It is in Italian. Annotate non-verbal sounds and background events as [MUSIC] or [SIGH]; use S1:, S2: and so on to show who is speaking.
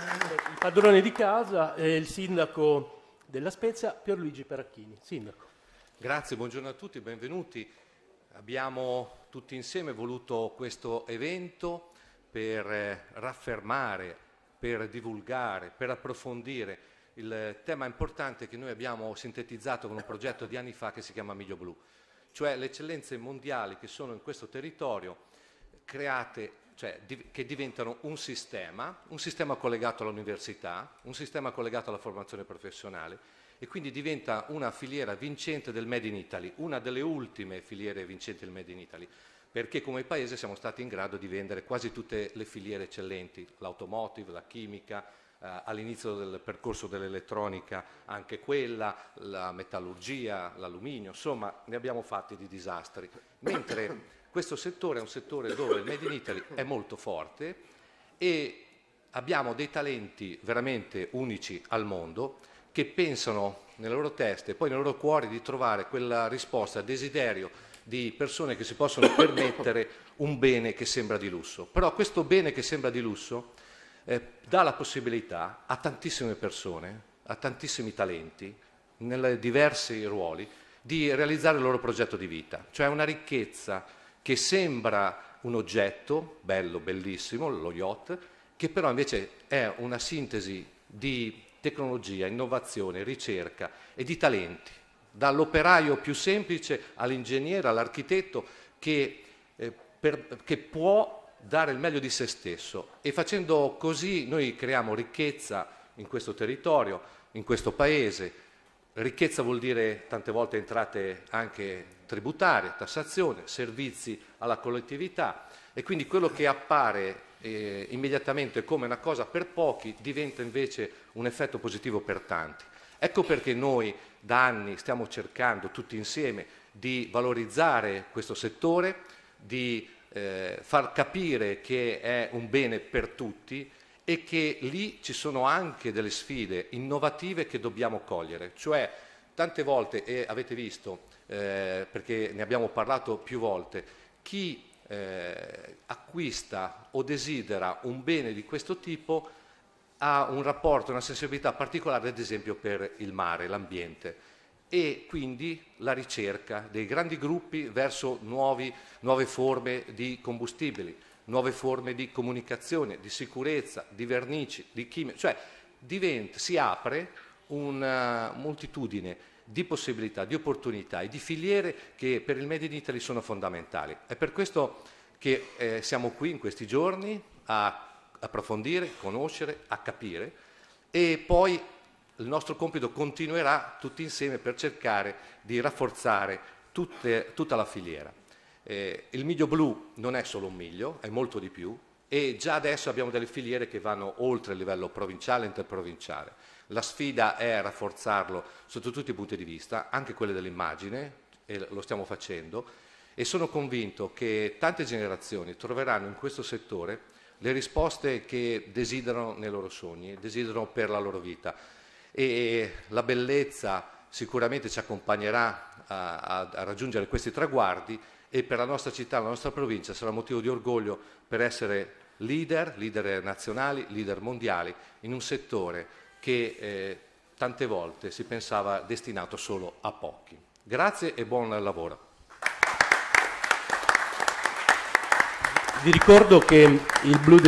S1: Il padrone di casa è il sindaco della Spezia, Pierluigi Peracchini. Sindaco. Grazie, buongiorno a tutti, benvenuti. Abbiamo tutti insieme voluto questo evento per eh, raffermare, per divulgare, per approfondire il tema importante che noi abbiamo sintetizzato con un progetto di anni fa che si chiama Miglio Blu, cioè le eccellenze mondiali che sono in questo territorio create cioè di, che diventano un sistema, un sistema collegato all'università, un sistema collegato alla formazione professionale e quindi diventa una filiera vincente del Made in Italy, una delle ultime filiere vincenti del Made in Italy, perché come paese siamo stati in grado di vendere quasi tutte le filiere eccellenti, l'automotive, la chimica, eh, all'inizio del percorso dell'elettronica anche quella, la metallurgia, l'alluminio, insomma ne abbiamo fatti di disastri. Mentre [COUGHS] Questo settore è un settore dove il Made in Italy è molto forte e abbiamo dei talenti veramente unici al mondo che pensano nelle loro teste e poi nei loro cuori di trovare quella risposta, desiderio di persone che si possono [COUGHS] permettere un bene che sembra di lusso. Però questo bene che sembra di lusso eh, dà la possibilità a tantissime persone, a tantissimi talenti, nei diversi ruoli, di realizzare il loro progetto di vita. Cioè una ricchezza che sembra un oggetto bello, bellissimo, lo yacht, che però invece è una sintesi di tecnologia, innovazione, ricerca e di talenti, dall'operaio più semplice all'ingegnere, all'architetto che, eh, che può dare il meglio di se stesso e facendo così noi creiamo ricchezza in questo territorio, in questo paese, Ricchezza vuol dire tante volte entrate anche tributarie, tassazione, servizi alla collettività e quindi quello che appare eh, immediatamente come una cosa per pochi diventa invece un effetto positivo per tanti. Ecco perché noi da anni stiamo cercando tutti insieme di valorizzare questo settore, di eh, far capire che è un bene per tutti e che lì ci sono anche delle sfide innovative che dobbiamo cogliere, cioè tante volte, e avete visto, eh, perché ne abbiamo parlato più volte, chi eh, acquista o desidera un bene di questo tipo ha un rapporto, una sensibilità particolare ad esempio per il mare, l'ambiente e quindi la ricerca dei grandi gruppi verso nuovi, nuove forme di combustibili nuove forme di comunicazione, di sicurezza, di vernici, di chimica, cioè diventa, si apre una eh, moltitudine di possibilità, di opportunità e di filiere che per il Made in Italy sono fondamentali. È per questo che eh, siamo qui in questi giorni a approfondire, conoscere, a capire e poi il nostro compito continuerà tutti insieme per cercare di rafforzare tutte, tutta la filiera. Eh, il miglio blu non è solo un miglio, è molto di più e già adesso abbiamo delle filiere che vanno oltre il livello provinciale e interprovinciale. La sfida è rafforzarlo sotto tutti i punti di vista, anche quelle dell'immagine, e lo stiamo facendo, e sono convinto che tante generazioni troveranno in questo settore le risposte che desiderano nei loro sogni, desiderano per la loro vita. E la bellezza, sicuramente ci accompagnerà a, a, a, raggiungere questi traguardi e per la nostra città, la nostra provincia sarà motivo di orgoglio per essere leader, leader nazionali, leader mondiali in un settore che eh, tante volte si pensava destinato solo a pochi. Grazie e buon lavoro. Vi ricordo che il blu